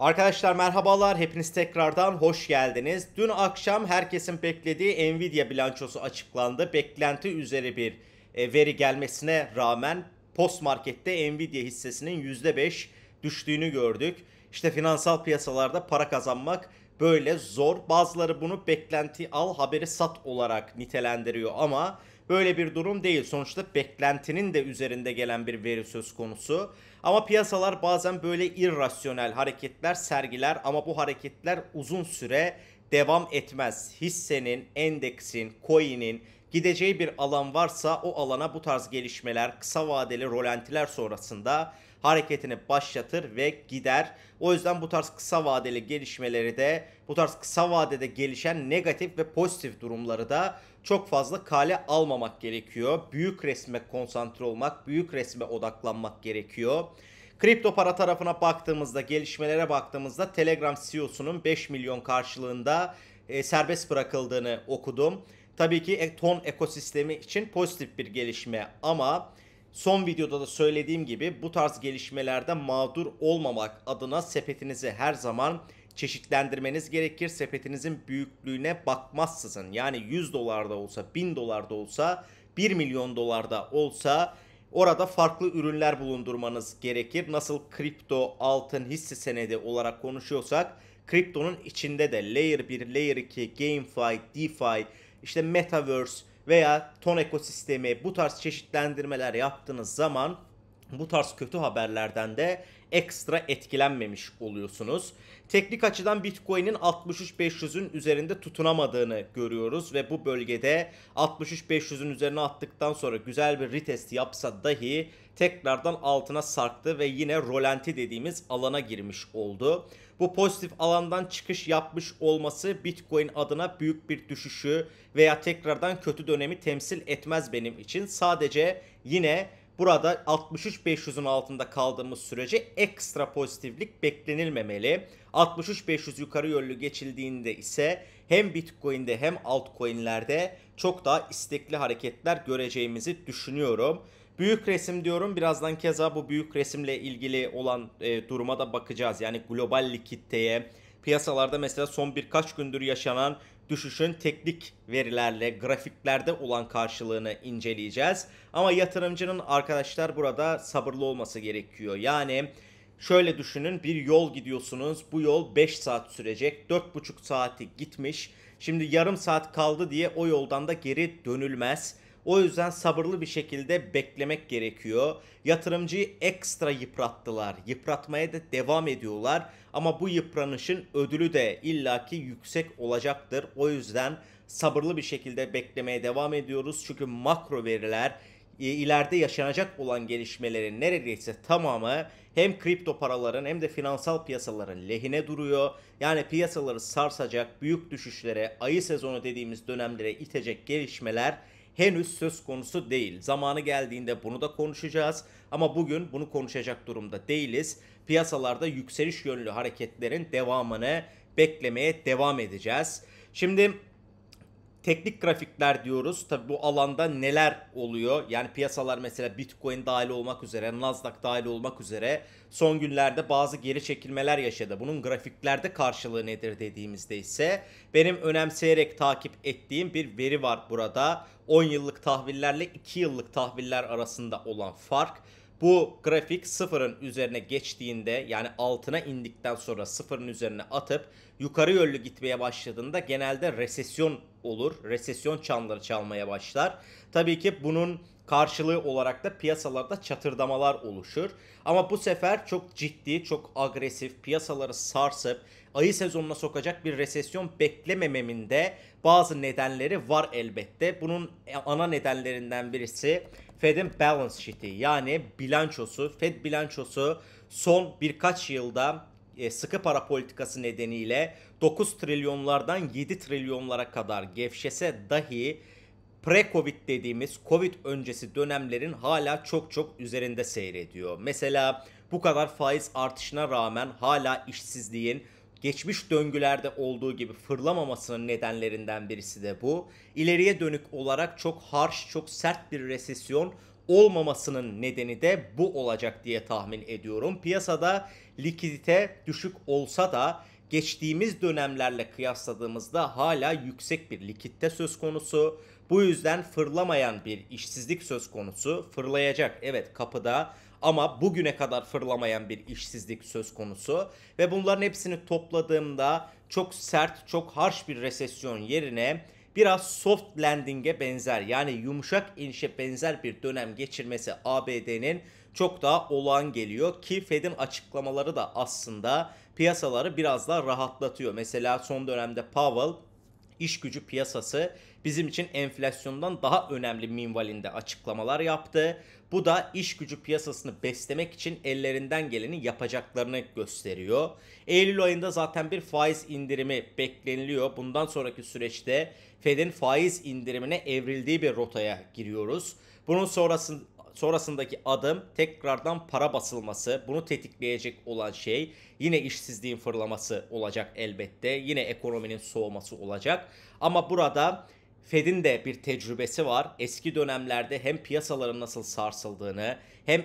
Arkadaşlar merhabalar hepiniz tekrardan hoş geldiniz. Dün akşam herkesin beklediği Nvidia bilançosu açıklandı. Beklenti üzeri bir e, veri gelmesine rağmen post markette Nvidia hissesinin %5 düştüğünü gördük. İşte finansal piyasalarda para kazanmak böyle zor. Bazıları bunu beklenti al haberi sat olarak nitelendiriyor ama böyle bir durum değil. Sonuçta beklentinin de üzerinde gelen bir veri söz konusu. Ama piyasalar bazen böyle irrasyonel hareketler sergiler ama bu hareketler uzun süre devam etmez. Hissenin, endeksin, coin'in gideceği bir alan varsa o alana bu tarz gelişmeler kısa vadeli rolantiler sonrasında hareketini başlatır ve gider. O yüzden bu tarz kısa vadeli gelişmeleri de bu tarz kısa vadede gelişen negatif ve pozitif durumları da çok fazla kale almamak gerekiyor. Büyük resme konsantre olmak, büyük resme odaklanmak gerekiyor. Kripto para tarafına baktığımızda, gelişmelere baktığımızda Telegram CEO'sunun 5 milyon karşılığında e, serbest bırakıldığını okudum. Tabii ki e, ton ekosistemi için pozitif bir gelişme ama son videoda da söylediğim gibi bu tarz gelişmelerde mağdur olmamak adına sepetinizi her zaman çeşitlendirmeniz gerekir. Sepetinizin büyüklüğüne bakmazsızın yani 100 dolar da olsa 1000 dolar da olsa 1 milyon dolar da olsa orada farklı ürünler bulundurmanız gerekir. Nasıl kripto altın hisse senedi olarak konuşuyorsak kriptonun içinde de layer 1, layer 2, GameFi, DeFi, işte Metaverse veya ton ekosistemi bu tarz çeşitlendirmeler yaptığınız zaman bu tarz kötü haberlerden de ekstra etkilenmemiş oluyorsunuz. Teknik açıdan Bitcoin'in 63.500'ün üzerinde tutunamadığını görüyoruz ve bu bölgede 63.500'ün üzerine attıktan sonra güzel bir retest yapsa dahi tekrardan altına sarktı ve yine rolenti dediğimiz alana girmiş oldu. Bu pozitif alandan çıkış yapmış olması Bitcoin adına büyük bir düşüşü veya tekrardan kötü dönemi temsil etmez benim için. Sadece yine Burada 63.500'ün altında kaldığımız sürece ekstra pozitiflik beklenilmemeli. 63.500 yukarı yönlü geçildiğinde ise hem Bitcoin'de hem altcoin'lerde çok daha istekli hareketler göreceğimizi düşünüyorum. Büyük resim diyorum. Birazdan keza bu büyük resimle ilgili olan e, duruma da bakacağız. Yani global likiditeye, piyasalarda mesela son birkaç gündür yaşanan düşüşün teknik verilerle grafiklerde olan karşılığını inceleyeceğiz. Ama yatırımcının arkadaşlar burada sabırlı olması gerekiyor. Yani şöyle düşünün bir yol gidiyorsunuz. Bu yol 5 saat sürecek. 4,5 saati gitmiş. Şimdi yarım saat kaldı diye o yoldan da geri dönülmez. O yüzden sabırlı bir şekilde beklemek gerekiyor. Yatırımcıyı ekstra yıprattılar. Yıpratmaya da devam ediyorlar. Ama bu yıpranışın ödülü de illaki yüksek olacaktır. O yüzden sabırlı bir şekilde beklemeye devam ediyoruz. Çünkü makro veriler e, ileride yaşanacak olan gelişmelerin neredeyse tamamı hem kripto paraların hem de finansal piyasaların lehine duruyor. Yani piyasaları sarsacak büyük düşüşlere, ayı sezonu dediğimiz dönemlere itecek gelişmeler henüz söz konusu değil. Zamanı geldiğinde bunu da konuşacağız ama bugün bunu konuşacak durumda değiliz. Piyasalarda yükseliş yönlü hareketlerin devamını beklemeye devam edeceğiz. Şimdi teknik grafikler diyoruz. Tabi bu alanda neler oluyor? Yani piyasalar mesela Bitcoin dahil olmak üzere, Nasdaq dahil olmak üzere son günlerde bazı geri çekilmeler yaşadı. Bunun grafiklerde karşılığı nedir dediğimizde ise benim önemseyerek takip ettiğim bir veri var burada. 10 yıllık tahvillerle 2 yıllık tahviller arasında olan fark. Bu grafik sıfırın üzerine geçtiğinde yani altına indikten sonra sıfırın üzerine atıp yukarı yönlü gitmeye başladığında genelde resesyon olur. Resesyon çanları çalmaya başlar. Tabii ki bunun karşılığı olarak da piyasalarda çatırdamalar oluşur. Ama bu sefer çok ciddi, çok agresif, piyasaları sarsıp ayı sezonuna sokacak bir resesyon beklemememin de bazı nedenleri var elbette. Bunun ana nedenlerinden birisi Fed'in balance sheet'i yani bilançosu, Fed bilançosu son birkaç yılda e, sıkı para politikası nedeniyle 9 trilyonlardan 7 trilyonlara kadar gevşese dahi pre-Covid dediğimiz Covid öncesi dönemlerin hala çok çok üzerinde seyrediyor. Mesela bu kadar faiz artışına rağmen hala işsizliğin geçmiş döngülerde olduğu gibi fırlamamasının nedenlerinden birisi de bu. İleriye dönük olarak çok harş, çok sert bir resesyon olmamasının nedeni de bu olacak diye tahmin ediyorum. Piyasada likidite düşük olsa da geçtiğimiz dönemlerle kıyasladığımızda hala yüksek bir likidite söz konusu. Bu yüzden fırlamayan bir işsizlik söz konusu fırlayacak. Evet kapıda ama bugüne kadar fırlamayan bir işsizlik söz konusu ve bunların hepsini topladığımda çok sert, çok harş bir resesyon yerine biraz soft landing'e benzer yani yumuşak inişe benzer bir dönem geçirmesi ABD'nin çok daha olağan geliyor ki Fed'in açıklamaları da aslında piyasaları biraz daha rahatlatıyor. Mesela son dönemde Powell iş gücü piyasası bizim için enflasyondan daha önemli minvalinde açıklamalar yaptı. Bu da iş gücü piyasasını beslemek için ellerinden geleni yapacaklarını gösteriyor. Eylül ayında zaten bir faiz indirimi bekleniliyor. Bundan sonraki süreçte Fed'in faiz indirimine evrildiği bir rotaya giriyoruz. Bunun sonrası sonrasındaki adım tekrardan para basılması, bunu tetikleyecek olan şey yine işsizliğin fırlaması olacak elbette. Yine ekonominin soğuması olacak. Ama burada Fed'in de bir tecrübesi var. Eski dönemlerde hem piyasaların nasıl sarsıldığını hem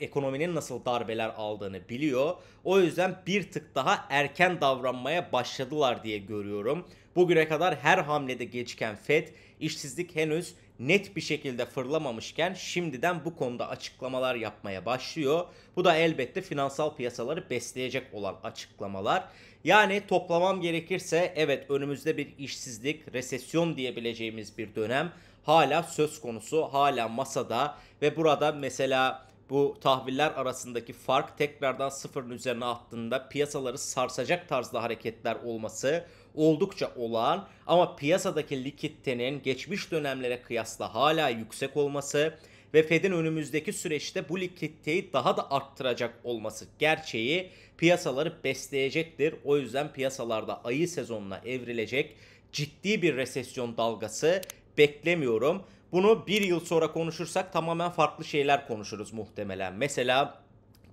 ekonominin nasıl darbeler aldığını biliyor. O yüzden bir tık daha erken davranmaya başladılar diye görüyorum. Bugüne kadar her hamlede geçken Fed işsizlik henüz net bir şekilde fırlamamışken şimdiden bu konuda açıklamalar yapmaya başlıyor. Bu da elbette finansal piyasaları besleyecek olan açıklamalar. Yani toplamam gerekirse evet önümüzde bir işsizlik, resesyon diyebileceğimiz bir dönem hala söz konusu, hala masada ve burada mesela bu tahviller arasındaki fark tekrardan sıfırın üzerine attığında piyasaları sarsacak tarzda hareketler olması oldukça olağan ama piyasadaki likiditenin geçmiş dönemlere kıyasla hala yüksek olması ve Fed'in önümüzdeki süreçte bu likiditeyi daha da arttıracak olması gerçeği piyasaları besleyecektir. O yüzden piyasalarda ayı sezonuna evrilecek ciddi bir resesyon dalgası beklemiyorum. Bunu bir yıl sonra konuşursak tamamen farklı şeyler konuşuruz muhtemelen. Mesela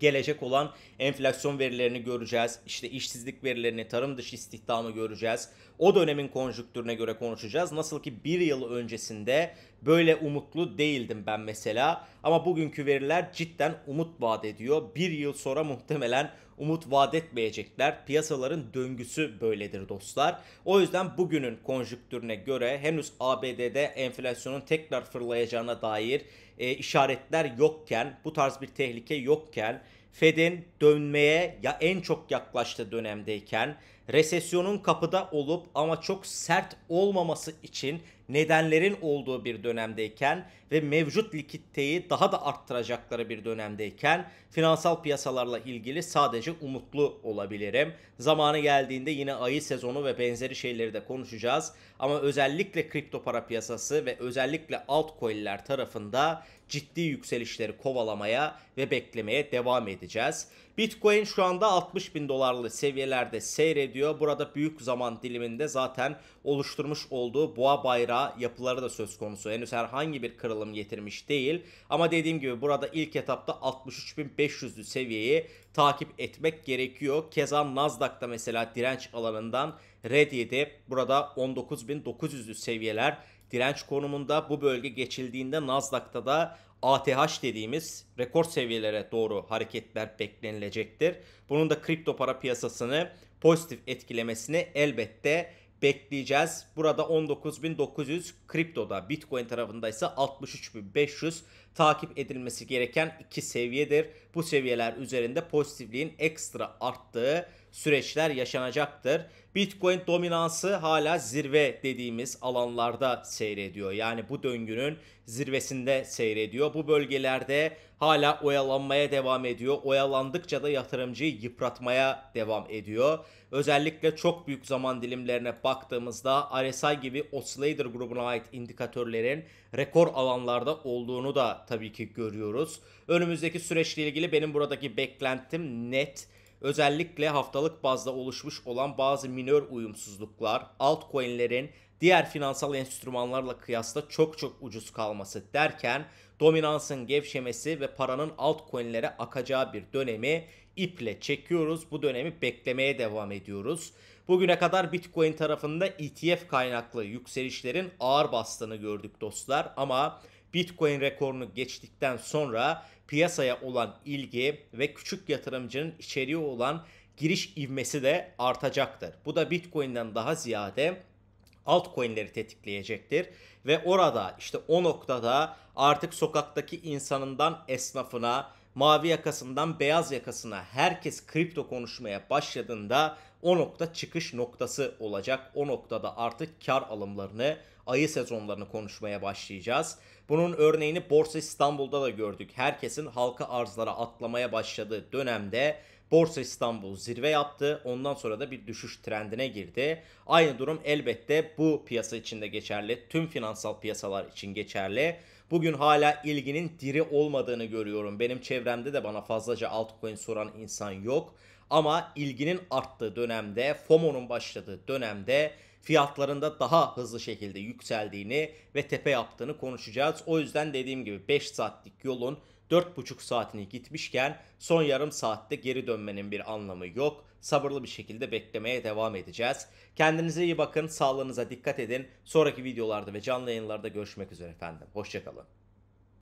gelecek olan enflasyon verilerini göreceğiz. İşte işsizlik verilerini, tarım dışı istihdamı göreceğiz. O dönemin konjüktürüne göre konuşacağız. Nasıl ki bir yıl öncesinde böyle umutlu değildim ben mesela. Ama bugünkü veriler cidden umut vaat ediyor. Bir yıl sonra muhtemelen umut vaat etmeyecekler. Piyasaların döngüsü böyledir dostlar. O yüzden bugünün konjüktürüne göre henüz ABD'de enflasyonun tekrar fırlayacağına dair e, işaretler yokken, bu tarz bir tehlike yokken Fed'in dönmeye ya en çok yaklaştığı dönemdeyken resesyonun kapıda olup ama çok sert olmaması için nedenlerin olduğu bir dönemdeyken ve mevcut likiditeyi daha da arttıracakları bir dönemdeyken finansal piyasalarla ilgili sadece umutlu olabilirim. Zamanı geldiğinde yine ayı sezonu ve benzeri şeyleri de konuşacağız. Ama özellikle kripto para piyasası ve özellikle altcoin'ler tarafında ciddi yükselişleri kovalamaya ve beklemeye devam edeceğiz. Bitcoin şu anda 60 bin dolarlı seviyelerde seyrediyor. Burada büyük zaman diliminde zaten oluşturmuş olduğu boğa bayrağı yapıları da söz konusu. Henüz herhangi bir kırılım getirmiş değil. Ama dediğim gibi burada ilk etapta 63.500'lü seviyeyi takip etmek gerekiyor. Keza Nasdaq'ta mesela direnç alanından red Burada 19.900'lü seviyeler Direnç konumunda bu bölge geçildiğinde Nasdaq'ta da ATH dediğimiz rekor seviyelere doğru hareketler beklenilecektir. Bunun da kripto para piyasasını pozitif etkilemesini elbette bekleyeceğiz. Burada 19.900 kriptoda Bitcoin tarafında ise 63.500 takip edilmesi gereken iki seviyedir. Bu seviyeler üzerinde pozitifliğin ekstra arttığı süreçler yaşanacaktır. Bitcoin dominansı hala zirve dediğimiz alanlarda seyrediyor. Yani bu döngünün zirvesinde seyrediyor. Bu bölgelerde hala oyalanmaya devam ediyor. Oyalandıkça da yatırımcıyı yıpratmaya devam ediyor. Özellikle çok büyük zaman dilimlerine baktığımızda RSI gibi Oscillator grubuna ait indikatörlerin rekor alanlarda olduğunu da tabii ki görüyoruz. Önümüzdeki süreçle ilgili benim buradaki beklentim net özellikle haftalık bazda oluşmuş olan bazı minör uyumsuzluklar, altcoin'lerin diğer finansal enstrümanlarla kıyasla çok çok ucuz kalması derken dominansın gevşemesi ve paranın altcoin'lere akacağı bir dönemi iple çekiyoruz. Bu dönemi beklemeye devam ediyoruz. Bugüne kadar Bitcoin tarafında ETF kaynaklı yükselişlerin ağır bastığını gördük dostlar ama Bitcoin rekorunu geçtikten sonra piyasaya olan ilgi ve küçük yatırımcının içeriye olan giriş ivmesi de artacaktır. Bu da Bitcoin'den daha ziyade altcoin'leri tetikleyecektir ve orada işte o noktada artık sokaktaki insanından esnafına, mavi yakasından beyaz yakasına herkes kripto konuşmaya başladığında o nokta çıkış noktası olacak. O noktada artık kar alımlarını ayı sezonlarını konuşmaya başlayacağız. Bunun örneğini Borsa İstanbul'da da gördük. Herkesin halka arzlara atlamaya başladığı dönemde Borsa İstanbul zirve yaptı. Ondan sonra da bir düşüş trendine girdi. Aynı durum elbette bu piyasa için de geçerli. Tüm finansal piyasalar için geçerli. Bugün hala ilginin diri olmadığını görüyorum. Benim çevremde de bana fazlaca altcoin soran insan yok. Ama ilginin arttığı dönemde, FOMO'nun başladığı dönemde fiyatlarında daha hızlı şekilde yükseldiğini ve tepe yaptığını konuşacağız. O yüzden dediğim gibi 5 saatlik yolun 4,5 saatini gitmişken son yarım saatte geri dönmenin bir anlamı yok. Sabırlı bir şekilde beklemeye devam edeceğiz. Kendinize iyi bakın, sağlığınıza dikkat edin. Sonraki videolarda ve canlı yayınlarda görüşmek üzere efendim. Hoşçakalın.